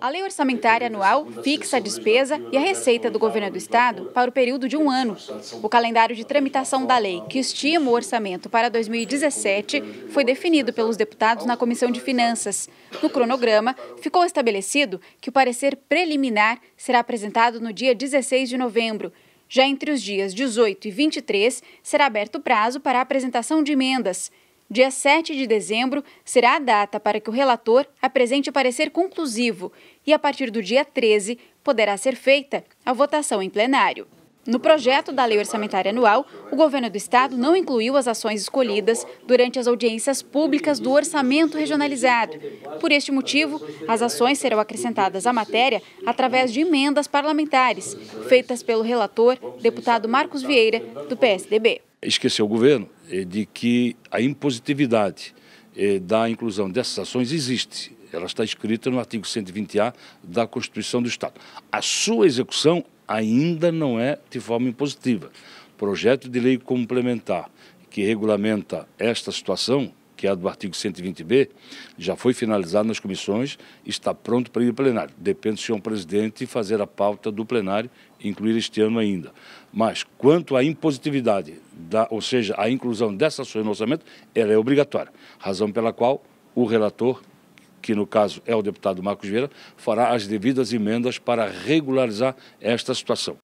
A Lei Orçamentária Anual fixa a despesa e a receita do Governo do Estado para o período de um ano. O calendário de tramitação da lei, que estima o orçamento para 2017, foi definido pelos deputados na Comissão de Finanças. No cronograma, ficou estabelecido que o parecer preliminar será apresentado no dia 16 de novembro. Já entre os dias 18 e 23, será aberto o prazo para a apresentação de emendas. Dia 7 de dezembro será a data para que o relator apresente parecer conclusivo e, a partir do dia 13, poderá ser feita a votação em plenário. No projeto da Lei Orçamentária Anual, o governo do estado não incluiu as ações escolhidas durante as audiências públicas do orçamento regionalizado. Por este motivo, as ações serão acrescentadas à matéria através de emendas parlamentares, feitas pelo relator, deputado Marcos Vieira, do PSDB esqueceu o governo eh, de que a impositividade eh, da inclusão dessas ações existe. Ela está escrita no artigo 120A da Constituição do Estado. A sua execução ainda não é de forma impositiva. Projeto de lei complementar que regulamenta esta situação que é a do artigo 120B, já foi finalizado nas comissões e está pronto para ir ao plenário. Depende do senhor presidente fazer a pauta do plenário incluir este ano ainda. Mas quanto à impositividade, da, ou seja, a inclusão dessa ações no orçamento, ela é obrigatória, razão pela qual o relator que no caso é o deputado Marcos Vieira, fará as devidas emendas para regularizar esta situação.